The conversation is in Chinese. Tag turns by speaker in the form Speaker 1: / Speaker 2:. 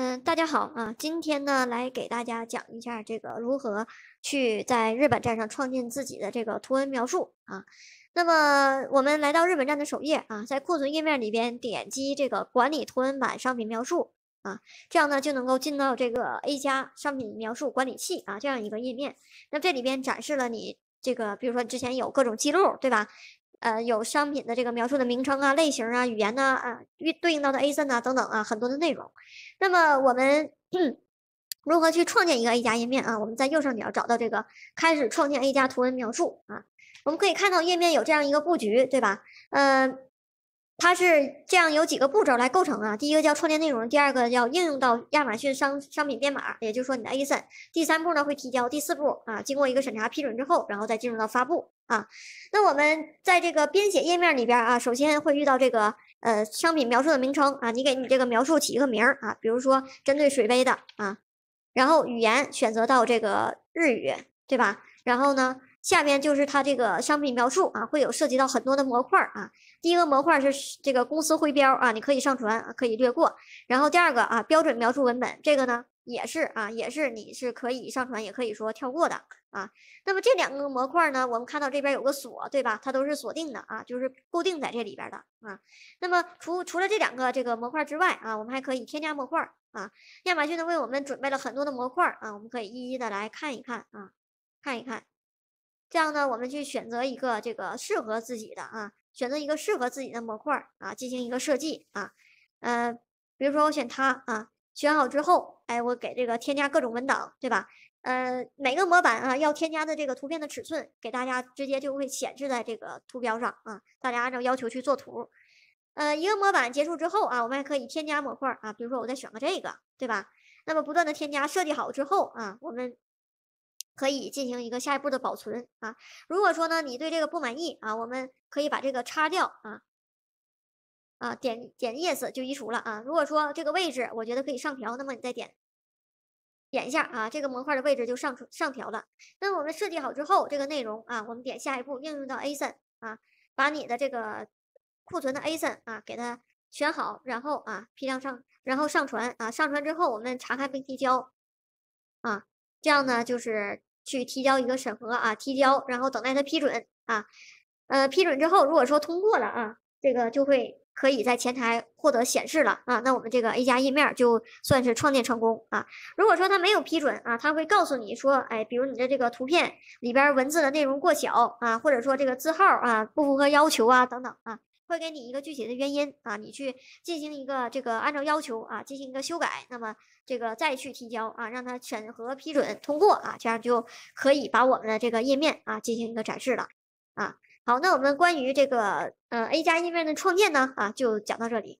Speaker 1: 嗯，大家好啊，今天呢来给大家讲一下这个如何去在日本站上创建自己的这个图文描述啊。那么我们来到日本站的首页啊，在库存页面里边点击这个管理图文版商品描述啊，这样呢就能够进到这个 A 加商品描述管理器啊这样一个页面。那这里边展示了你这个，比如说之前有各种记录，对吧？呃，有商品的这个描述的名称啊、类型啊、语言呐啊，对对应到的 ASIN 呐等等啊，很多的内容。那么我们 如何去创建一个 A 加页面啊？我们在右上角找到这个“开始创建 A 加图文描述”啊，我们可以看到页面有这样一个布局，对吧？嗯，它是这样有几个步骤来构成啊。第一个叫创建内容，第二个叫应用到亚马逊商商品编码，也就是说你的 ASIN。第三步呢会提交，第四步啊，经过一个审查批准之后，然后再进入到发布。啊，那我们在这个编写页面里边啊，首先会遇到这个呃商品描述的名称啊，你给你这个描述起一个名儿啊，比如说针对水杯的啊，然后语言选择到这个日语，对吧？然后呢？下面就是它这个商品描述啊，会有涉及到很多的模块啊。第一个模块是这个公司徽标啊，你可以上传，可以略过。然后第二个啊，标准描述文本，这个呢也是啊，也是你是可以上传，也可以说跳过的啊。那么这两个模块呢，我们看到这边有个锁，对吧？它都是锁定的啊，就是固定在这里边的啊。那么除除了这两个这个模块之外啊，我们还可以添加模块啊。亚马逊呢为我们准备了很多的模块啊，我们可以一一的来看一看啊，看一看。这样呢，我们去选择一个这个适合自己的啊，选择一个适合自己的模块儿啊，进行一个设计啊，呃，比如说我选它啊，选好之后，哎，我给这个添加各种文档，对吧？呃，每个模板啊要添加的这个图片的尺寸，给大家直接就会显示在这个图标上啊，大家按照要求去做图。呃，一个模板结束之后啊，我们还可以添加模块儿啊，比如说我再选个这个，对吧？那么不断的添加，设计好之后啊，我们。可以进行一个下一步的保存啊。如果说呢你对这个不满意啊，我们可以把这个叉掉啊啊点点 yes 就移除了啊。如果说这个位置我觉得可以上调，那么你再点点一下啊，这个模块的位置就上上调了。那我们设计好之后，这个内容啊，我们点下一步应用到 asin 啊，把你的这个库存的 asin 啊给它选好，然后啊批量上然后上传啊，上传之后我们查看并提交啊，这样呢就是。去提交一个审核啊，提交，然后等待他批准啊，呃，批准之后，如果说通过了啊，这个就会可以在前台获得显示了啊，那我们这个 A 加页面就算是创建成功啊。如果说他没有批准啊，他会告诉你说，哎，比如你的这个图片里边文字的内容过小啊，或者说这个字号啊不符合要求啊等等啊。会给你一个具体的原因啊，你去进行一个这个按照要求啊进行一个修改，那么这个再去提交啊，让他审核批准通过啊，这样就可以把我们的这个页面啊进行一个展示了啊。好，那我们关于这个嗯 A 加页面的创建呢啊就讲到这里。